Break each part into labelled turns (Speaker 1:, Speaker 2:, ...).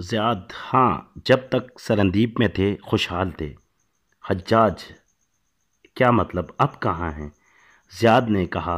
Speaker 1: Ziyad हाँ जब तक सरंदीप में थे खुशहाल थे हज्जाज क्या मतलब अब कहाँ हैं ज़ियाद ने कहा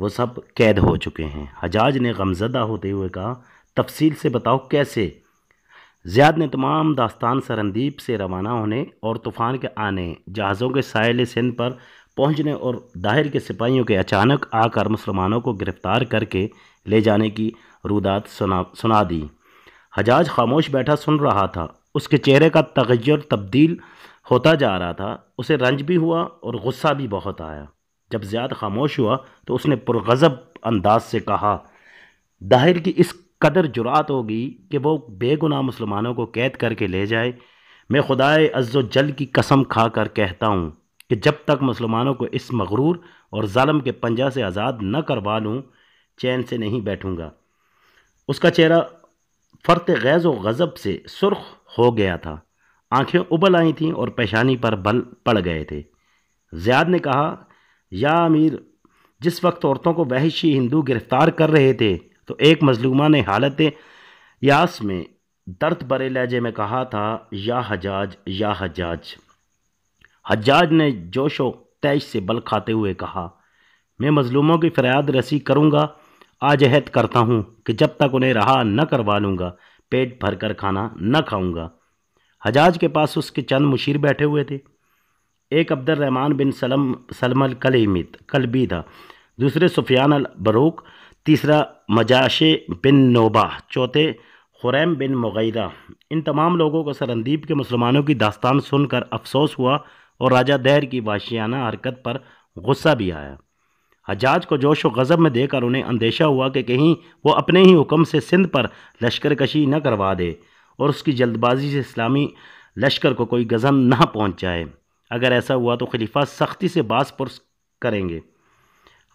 Speaker 1: वो सब कैद हो चुके हैं हजाज ने गमजदा होते हुए कहा तफसील से बताओ कैसे ज़ियाद ने तमाम दास्तान सरंदीप से रवाना होने और तूफ़ान के आने जहाज़ों के साहिल सिंध पर पहुंचने और दाहिर के सिपाहियों के अचानक आकर मुसलमानों को गिरफ़्तार करके ले जाने की रुदात सुना सुना दी हजाज खामोश बैठा सुन रहा था उसके चेहरे का तगैर तब्दील होता जा रहा था उसे रंज भी हुआ और गुस्सा भी बहुत आया जब ज़्यादा खामोश हुआ तो उसने पुरगज़ब अंदाज से कहा दाहिर की इस कदर जुरात होगी कि वो बेगुनाह मुसलमानों को कैद करके ले जाए मैं खुदाए अज्जो जल की कसम खा कर कहता हूँ कि जब तक मुसलमानों को इस मगरूर और ालम के पंजा से आज़ाद न करवा लूँ चैन से नहीं बैठूँगा उसका चेहरा फर्त गैज़ व गज़ब से सुर्ख हो गया था आंखें उबल आई थीं और पेशानी पर बल पड़ गए थे ज़ियाद ने कहा या अमीर जिस वक्त औरतों को वहशी हिंदू गिरफ़्तार कर रहे थे तो एक मजलूमा ने हालत यास में दर्द बरे लहजे में कहा था या हजाज या हजाज हजाज ने जोशो तैश से बल खाते हुए कहा मैं मजलूमों की फरियाद रसी करूँगा आज अहद करता हूँ कि जब तक उन्हें रहा न करवा लूँगा पेट भर कर खाना न खाऊँगा हजाज के पास उसके चंद मुशीर बैठे हुए थे एक रहमान बिन सलम सलमल कलमित कलबी था दूसरे सुफियान अल बरूक तीसरा मजाश बिन नोबा चौथे खुरैम बिन मुगैरा इन तमाम लोगों को सरंदीप के मुसलमानों की दास्तान सुनकर अफसोस हुआ और राजा दहर की वाशियाना हरकत पर गुस्सा भी आया हजाज को जोश व गज़ब में देकर उन्हें अंदेशा हुआ कि कहीं वो अपने ही हुक्म से सिंध पर लश्कर कशी न करवा दे और उसकी जल्दबाजी से इस्लामी लश्कर को कोई गज़न न पहुँच जाए अगर ऐसा हुआ तो खलीफा सख्ती से बास पुरस् करेंगे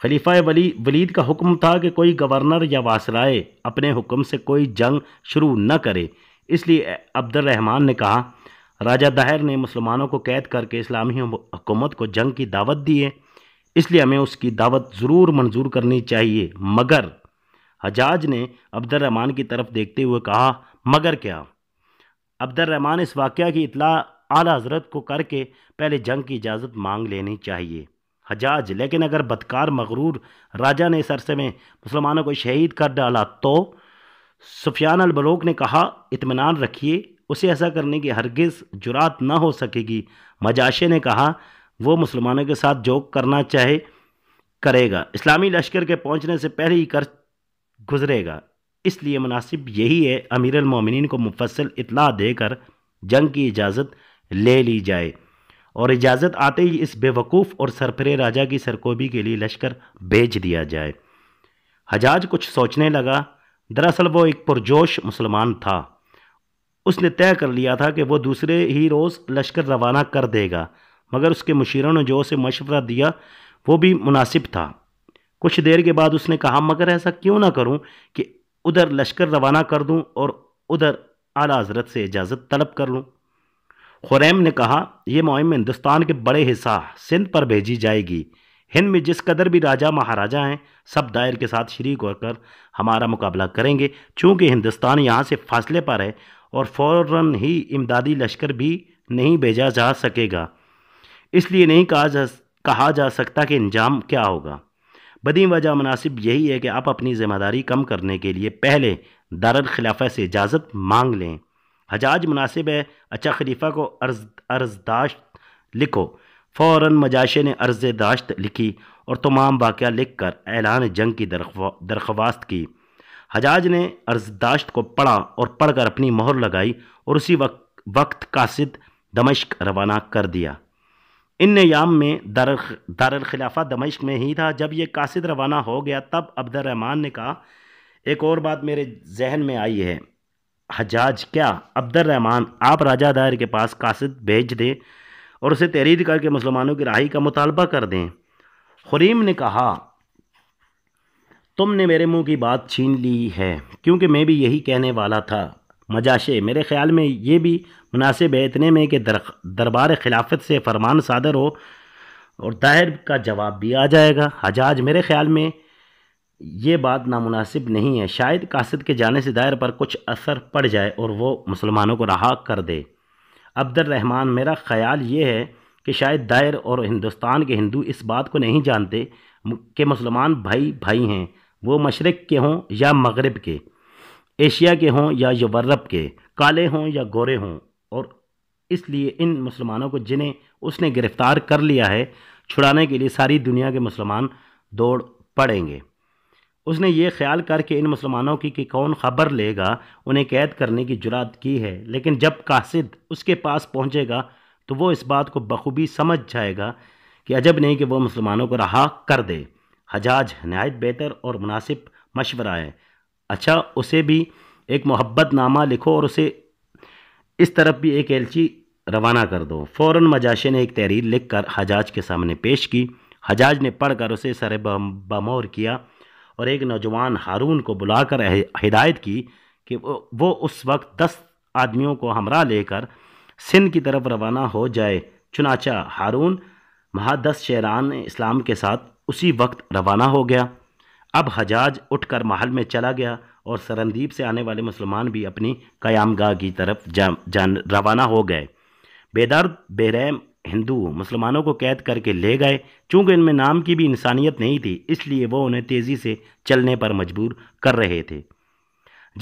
Speaker 1: खलीफा वली वलीद का हुक्म था कि कोई गवर्नर या वासराए अपने हुक्म से कोई जंग शुरू न करे इसलिए अब्दुलरहमान ने कहा राजा दाहिर ने मुसलमानों को कैद करके इस्लामी हुकूमत को जंग की दावत दी है इसलिए हमें उसकी दावत ज़रूर मंजूर करनी चाहिए मगर हजाज ने अब्दुलरहमान की तरफ देखते हुए कहा मगर क्या अब्दुलरहमान इस वाक़ की इतला आला हजरत को करके पहले जंग की इजाज़त मांग लेनी चाहिए हजाज लेकिन अगर बदकार मगरूर राजा ने इस अरसे में मुसलमानों को शहीद कर डाला तो सुफियान अलबलोक ने कहा इतमान रखिए उसे ऐसा करने की हरगिज़ जुरात ना हो सकेगी मजाशे ने कहा वो मुसलमानों के साथ जो करना चाहे करेगा इस्लामी लश्कर के पहुंचने से पहले ही कर गुजरेगा इसलिए मुनासिब यही है अमीर अमिन को मुफसल इतला देकर जंग की इजाज़त ले ली जाए और इजाज़त आते ही इस बेवकूफ़ और सरफरे राजा की सरकोबी के लिए लश्कर भेज दिया जाए हजाज कुछ सोचने लगा दरअसल वो एक पुरजोश मुसलमान था उसने तय कर लिया था कि वो दूसरे ही रोज़ लश्कर रवाना कर देगा मगर उसके मुशीरों ने जो उसे मशवरा दिया वो भी मुनासिब था कुछ देर के बाद उसने कहा मगर ऐसा क्यों ना करूं कि उधर लश्कर रवाना कर दूं और उधर आला हजरत से इजाज़त तलब कर लूं खुरैम ने कहा यह मुहिम हिंदुस्तान के बड़े हिस्सा सिंध पर भेजी जाएगी हिंद में जिस कदर भी राजा महाराजा हैं सब दायर के साथ शरीक होकर हमारा मुकाबला करेंगे चूँकि हिंदुस्तान यहाँ से फासले पर है और फ़ौर ही इमदादी लश्कर भी नहीं भेजा जा सकेगा इसलिए नहीं कहा जा कहा जा सकता कि इंजाम क्या होगा बदी वजह मुनासिब यही है कि आप अपनी ज़िम्मेदारी कम करने के लिए पहले दारखिलाफा से इजाज़त मांग लें हजाज मुनासिब है अच्छा खलीफा को अर्ज अर्जदाश्त लिखो फ़ौर मजाशे ने अर्जदाश्त लिखी और तमाम वाक़ लिख कर ऐलान जंग की दरख्वास्त की हजाज ने अर्जदाश्त को पढ़ा और पढ़कर अपनी मोहर लगाई और उसी वक्त वक्त कासिद दमश्क रवाना कर दिया इन याम में दर दारखिलाफा दमिश्क में ही था जब ये कासिद रवाना हो गया तब अब्दुलरहमान ने कहा एक और बात मेरे जहन में आई है हजाज क्या अब्दुलरहमान आप राजा दायर के पास कासिद भेज दें और उसे तहरीर करके मुसलमानों की राही का मुतालबा कर दें खुरीम ने कहा तुमने मेरे मुंह की बात छीन ली है क्योंकि मैं भी यही कहने वाला था मजाशे मेरे ख्याल में ये भी मुनासिब है इतने में कि दर, दरबार खिलाफत से फरमान सादर हो और ताहिर का जवाब भी आ जाएगा हजाज मेरे ख्याल में ये बात नामुनासिब नहीं है शायद कासिद के जाने से दायर पर कुछ असर पड़ जाए और वो मुसलमानों को रहा कर दे अब्दुलरहमान मेरा ख्याल ये है कि शायद दायर और हिंदुस्तान के हिंदू इस बात को नहीं जानते कि मुसलमान भाई भाई हैं वो मशरक़ के हों या मगरब के एशिया के हों या यूरप के काले हों या गोरे हों और इसलिए इन मुसलमानों को जिन्हें उसने गिरफ़्तार कर लिया है छुड़ाने के लिए सारी दुनिया के मुसलमान दौड़ पड़ेंगे उसने ये ख्याल करके इन मुसलमानों की कि कौन खबर लेगा उन्हें कैद करने की जुरात की है लेकिन जब कासिद उसके पास पहुँचेगा तो वो इस बात को बखूबी समझ जाएगा कि अजब नहीं कि वह मुसलमानों को रहा कर दे हजाज नहायत बेहतर और मुनासिब मशवरा है अच्छा उसे भी एक मोहब्बत नामा लिखो और उसे इस तरफ भी एक एलची रवाना कर दो फ़ौर मजाशे ने एक तहरीर लिख कर हजाज के सामने पेश की हजाज ने पढ़ कर उसे सर बमौर किया और एक नौजवान हारून को बुलाकर हिदायत की कि वो उस वक्त दस आदमियों को हमरा लेकर सिंध की तरफ रवाना हो जाए चुनाचा हारून महादस शहरान इस्लाम के साथ उसी वक्त रवाना हो गया अब हजाज उठकर महल में चला गया और सरनदीप से आने वाले मुसलमान भी अपनी कयामगाह की तरफ जा, जान रवाना हो गए बेदार बेरैम हिंदू मुसलमानों को कैद करके ले गए चूँकि इनमें नाम की भी इंसानियत नहीं थी इसलिए वो उन्हें तेज़ी से चलने पर मजबूर कर रहे थे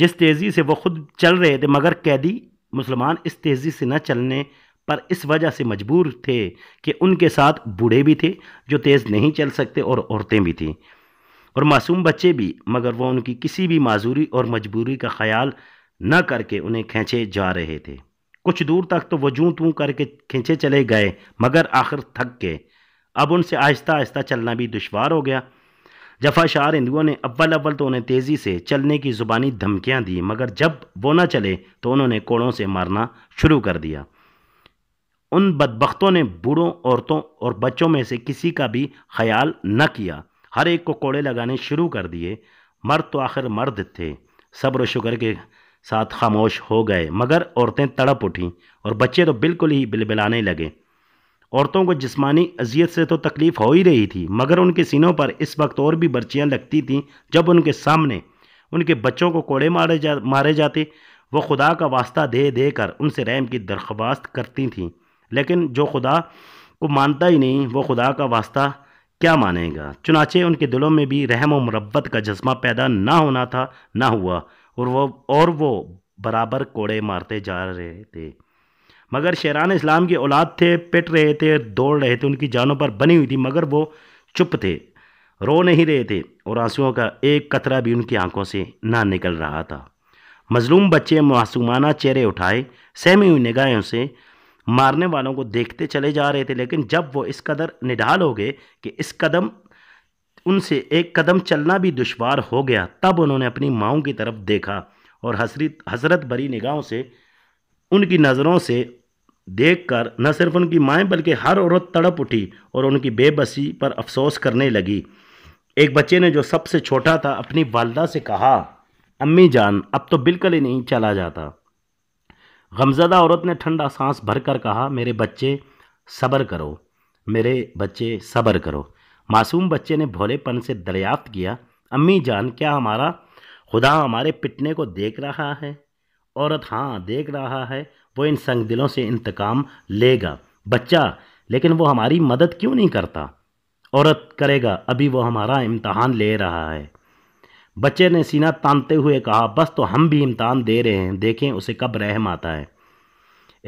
Speaker 1: जिस तेज़ी से वो खुद चल रहे थे मगर कैदी मुसलमान इस तेज़ी से न चलने पर इस वजह से मजबूर थे कि उनके साथ बूढ़े भी थे जो तेज़ नहीं चल सकते और औरतें भी थीं और मासूम बच्चे भी मगर वो उनकी किसी भी माजूरी और मजबूरी का ख्याल न करके उन्हें खींचे जा रहे थे कुछ दूर तक तो वजू तू करके खींचे चले गए मगर आखिर थक के अब उनसे आहिस्ता आहिस्ता चलना भी दुशवार हो गया जफा शार हिंदुओं ने अव्वल अव्वल तो उन्हें तेज़ी से चलने की ज़ुबानी धमकियाँ दी मगर जब वो ना चले तो उन्होंने कोड़ों से मारना शुरू कर दिया उन बदबख्तों ने बूढ़ों औरतों और बच्चों में से किसी का भी ख्याल न किया हर एक को कोड़े लगाने शुरू कर दिए मर्द तो आखिर मर्द थे सब्र शुगर के साथ खामोश हो गए मगर औरतें तड़प उठीं और बच्चे तो बिल्कुल ही बिलबिलाने लगे औरतों को जिस्मानी अजियत से तो तकलीफ़ हो ही रही थी मगर उनके सीनों पर इस वक्त और भी बर्चियाँ लगती थीं जब उनके सामने उनके बच्चों को कोड़े मारे जा मारे जाते वो खुदा का वास्ता दे दे कर उनसे रैम की दरख्वास्त करती थीं लेकिन जो खुदा को मानता ही नहीं वो खुदा का वास्ता क्या मानेगा चुनाचे उनके दिलों में भी रहम और मरबत का जज्बा पैदा ना होना था ना हुआ और वो और वो बराबर कोड़े मारते जा रहे थे मगर शेरान इस्लाम की औलाद थे पिट रहे थे दौड़ रहे थे उनकी जानों पर बनी हुई थी मगर वो चुप थे रो नहीं रहे थे और आंसुओं का एक कतरा भी उनकी आंखों से ना निकल रहा था मजलूम बच्चे मासूमाना चेहरे उठाए सहमी हुई निगाहों से मारने वालों को देखते चले जा रहे थे लेकिन जब वो इस कदर निडाल हो गए कि इस कदम उनसे एक कदम चलना भी दुशवार हो गया तब उन्होंने अपनी माओ की तरफ देखा और हसरत हसरत भरी निगाहों से उनकी नज़रों से देखकर न सिर्फ उनकी माएँ बल्कि हर औरत तड़प उठी और उनकी बेबसी पर अफसोस करने लगी एक बच्चे ने जो सबसे छोटा था अपनी वालदा से कहा अम्मी जान अब तो बिल्कुल ही नहीं चला जाता गमजदा औरत ने ठंडा सांस भर कर कहा मेरे बच्चे सब्र करो मेरे बच्चे सब्र करो मासूम बच्चे ने भोलेपन से दरियाफ्त किया अम्मी जान क्या हमारा खुदा हमारे पिटने को देख रहा है औरत हाँ देख रहा है वो इन संग दिलों से इंतकाम लेगा बच्चा लेकिन वो हमारी मदद क्यों नहीं करता औरत करेगा अभी वो हमारा इम्तहान ले रहा है बच्चे ने सीना तानते हुए कहा बस तो हम भी इम्तहान दे रहे हैं देखें उसे कब रहम आता है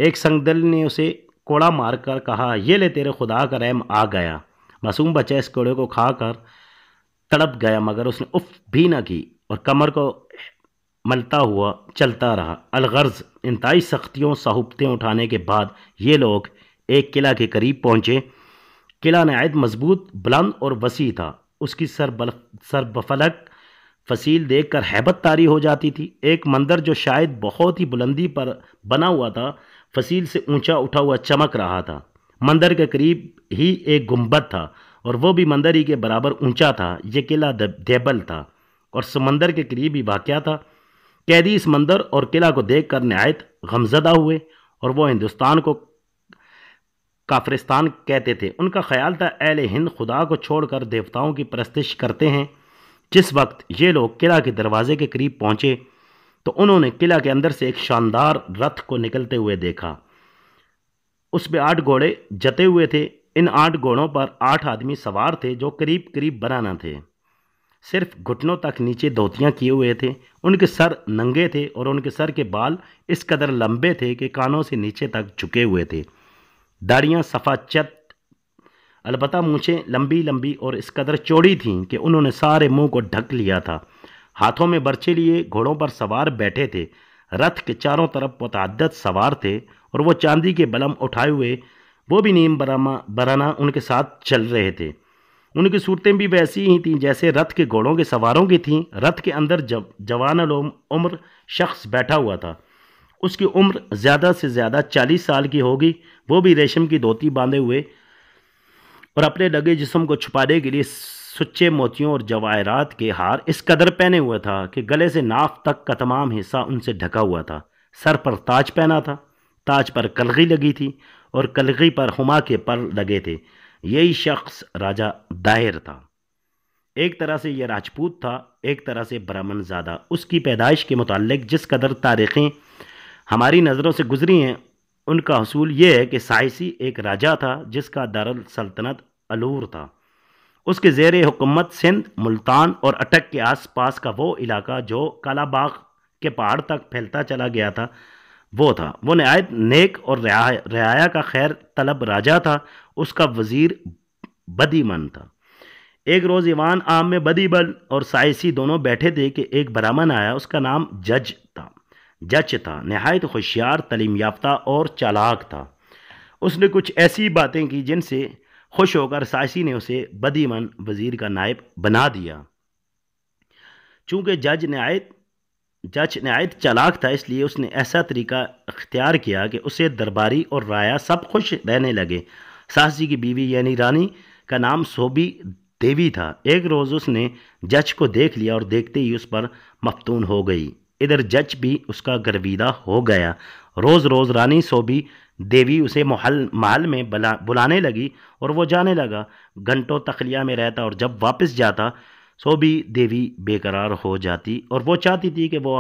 Speaker 1: एक संगदल ने उसे कोड़ा मारकर कहा ये ले तेरे खुदा का रहम आ गया मासूम बच्चा इस कोड़े को खाकर तड़प गया मगर उसने उफ भी ना की और कमर को मलता हुआ चलता रहा अलगर्ज इंतई सख्तियों सहूबतें उठाने के बाद ये लोग एक किला के करीब पहुँचे किला नायत मजबूत बुलंद और वसी था उसकी सरबल सरबफलक फसील देखकर हैबत तारी हो जाती थी एक मंदिर जो शायद बहुत ही बुलंदी पर बना हुआ था फसील से ऊंचा उठा हुआ चमक रहा था मंदिर के करीब ही एक गुम्बद था और वो भी मंदिर ही के बराबर ऊंचा था ये किला देबल था और समंदर के करीब ही वाक़ था कैदी इस मंदिर और किला को देख कर नहायत गमजदा हुए और वह हिंदुस्तान को काफ्रिस्तान कहते थे उनका ख्याल था अहल हिंद खुदा को छोड़कर देवताओं की प्रस्तिश करते हैं जिस वक्त ये लोग किला के दरवाजे के करीब पहुंचे तो उन्होंने किला के अंदर से एक शानदार रथ को निकलते हुए देखा उस पर आठ घोड़े जते हुए थे इन आठ घोड़ों पर आठ आदमी सवार थे जो करीब करीब बनाना थे सिर्फ घुटनों तक नीचे धोतियाँ किए हुए थे उनके सर नंगे थे और उनके सर के बाल इस कदर लंबे थे कि कानों से नीचे तक झुके हुए थे दाढ़ियाँ सफ़ाचत अलबत्त मूछें लंबी लंबी और इस कदर चौड़ी थीं कि उन्होंने सारे मुंह को ढक लिया था हाथों में बर्छे लिए घोड़ों पर सवार बैठे थे रथ के चारों तरफ मतदद सवार थे और वो चांदी के बलम उठाए हुए वो भी नीम बरामा बराना उनके साथ चल रहे थे उनकी सूरतें भी वैसी ही थीं जैसे रथ के घोड़ों के सवारों की थीं रथ के अंदर जव, जवान उम्र शख्स बैठा हुआ था उसकी उम्र ज़्यादा से ज़्यादा चालीस साल की होगी वो भी रेशम की धोती बांधे हुए और अपने लगे जिसम को छुपाने के लिए सुच्चे मोतियों और जवाहरात के हार इस कदर पहने हुआ था कि गले से नाफ तक का तमाम हिस्सा उनसे ढका हुआ था सर पर ताज पहना था ताज पर कलगी लगी थी और कलगी पर हुमा के पर लगे थे यही शख्स राजा दायर था एक तरह से यह राजपूत था एक तरह से ब्राह्मण ज़्यादा उसकी पैदाइश के मुतालिक जिस कदर तारीखें हमारी नज़रों से गुजरी हैं उनका असूल ये है कि साइसी एक राजा था जिसका दारुल सल्तनत अलूर था उसके जेर हुकूमत सिंध मुल्तान और अटक के आसपास का वो इलाका जो कालाबाग के पहाड़ तक फैलता चला गया था वो था वो नहायत नेक और रियाया का खैर तलब राजा था उसका वज़ीर बदीमन था एक रोज़ ईवान आम में बदीबल और साइसी दोनों बैठे थे कि एक ब्राह्मण आया उसका नाम जज था जज था नहायत होशियार तलीम याफ्ता और चालाक था उसने कुछ ऐसी बातें की जिनसे खुश होकर सासी ने उसे बदीमन वज़ीर का नायब बना दिया चूँकि जज नहायत जज नहायत चालाक था इसलिए उसने ऐसा तरीका अख्तियार किया कि उसे दरबारी और राया सब खुश रहने लगे सासी की बीवी यानी रानी का नाम सोबी देवी था एक रोज़ उसने जज को देख लिया और देखते ही उस पर मफतून हो गई इधर जज भी उसका गर्विदा हो गया रोज़ रोज़ रानी सोबी देवी उसे महल महल में बला बुलाने लगी और वो जाने लगा घंटों तखलिया में रहता और जब वापस जाता सोबी देवी बेकरार हो जाती और वो चाहती थी कि वो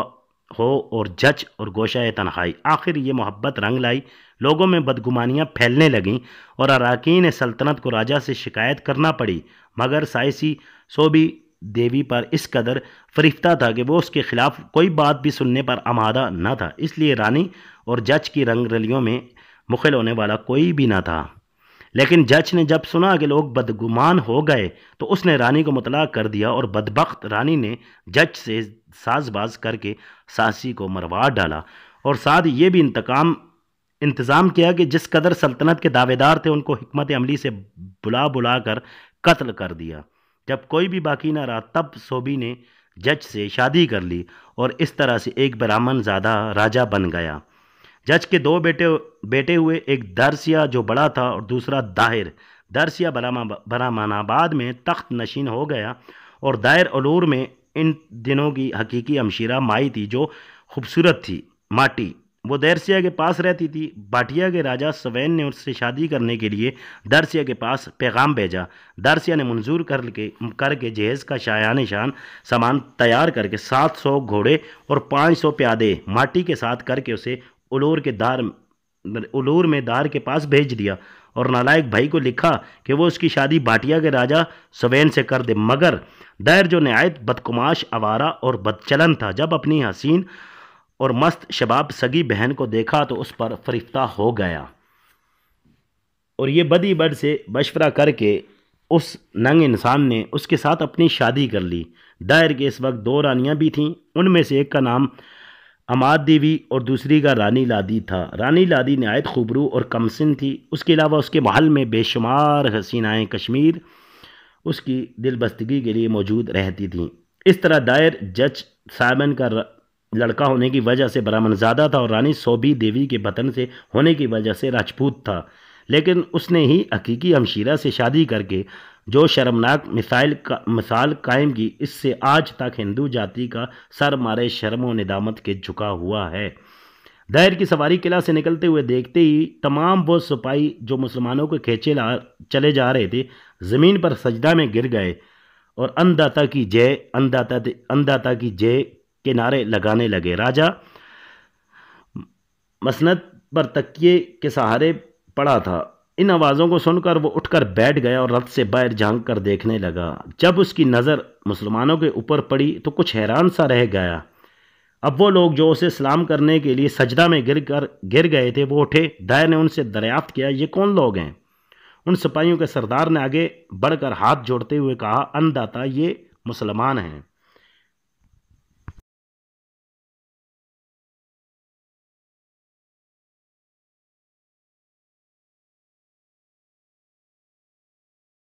Speaker 1: हो और जच और गोशा तनहाई आखिर ये मोहब्बत रंग लाई लोगों में बदगुमानियाँ फैलने लगीं और अरकान सल्तनत को राजा से शिकायत करना पड़ी मगर साइसी सोबी देवी पर इस कदर फरिफ्ता था कि वो उसके खिलाफ कोई बात भी सुनने पर आमादा न था इसलिए रानी और जज की रंग रलियों में मुखल होने वाला कोई भी ना था लेकिन जज ने जब सुना कि लोग बदगुमान हो गए तो उसने रानी को मुतला कर दिया और बदबخت रानी ने जज से साजबाज करके सासी को मरवा डाला और साथ ये भी इंतकाम इंतज़ाम किया कि जिस कदर सल्तनत के दावेदार थे उनको हमत अमली से बुला बुला कर कत्ल कर दिया जब कोई भी बाकी ना रहा तब सोबी ने जज से शादी कर ली और इस तरह से एक ब्राह्मण ज़्यादा राजा बन गया जज के दो बेटे बेटे हुए एक दरसिया जो बड़ा था और दूसरा दाहिर दरसिया बरामानाबाद में तख्त नशीन हो गया और दायर अलूर में इन दिनों की हकीकी अमशीरा माई थी जो खूबसूरत थी माटी वो दैरसिया के पास रहती थी भाटिया के राजा सवैन ने उससे शादी करने के लिए दरसिया के पास पैगाम भेजा दरसिया ने मंजूर कर करके जहेज़ का शायान शान सामान तैयार करके सात सौ घोड़े और पाँच सौ प्यादे माटी के साथ करके उसे उलोर के दार उलूर में दार के पास भेज दिया और नालायक भाई को लिखा कि वो उसकी शादी भाटिया के राजा सवैन से कर दे मगर दैर जो नहायत बदकुमाश आवारा और बदचलन था जब अपनी हसीन और मस्त शबाब सगी बहन को देखा तो उस पर फरिफ्ता हो गया और ये बदी बद से बशवरा करके उस नंग इंसान ने उसके साथ अपनी शादी कर ली दायर के इस वक्त दो रानियां भी थीं उनमें से एक का नाम अमाद देवी और दूसरी का रानी लादी था रानी लादी नहायत खूबरू और कमसिन थी उसके अलावा उसके महल में बेशुमार हसीनाएँ कश्मीर उसकी दिलबस्तगी के लिए मौजूद रहती थीं इस तरह दायर जज साइमन का लड़का होने की वजह से ज़्यादा था और रानी सोभी देवी के वतन से होने की वजह से राजपूत था लेकिन उसने ही हकीकी अमशीरा से शादी करके जो शर्मनाक मिसाइल का मिसाल कायम की इससे आज तक हिंदू जाति का सर मारे शर्म और निदामत के झुका हुआ है दैर की सवारी किला से निकलते हुए देखते ही तमाम वो सिपाही जो मुसलमानों को खींचे ला चले जा रहे थे ज़मीन पर सजदा में गिर गए और अनदाता की जय अनदाता अनदाता की जय के नारे लगाने लगे राजा मसनत पर तकिए के सहारे पड़ा था इन आवाज़ों को सुनकर वो उठकर बैठ गया और रथ से बाहर झांक कर देखने लगा जब उसकी नज़र मुसलमानों के ऊपर पड़ी तो कुछ हैरान सा रह गया अब वो लोग जो उसे सलाम करने के लिए सजदा में गिर कर गिर गए थे वो उठे दायर ने उनसे दरियाफ्त किया ये कौन लोग हैं उन सिपाहियों के सरदार ने आगे बढ़कर हाथ जोड़ते हुए कहा अनदाता ये मुसलमान हैं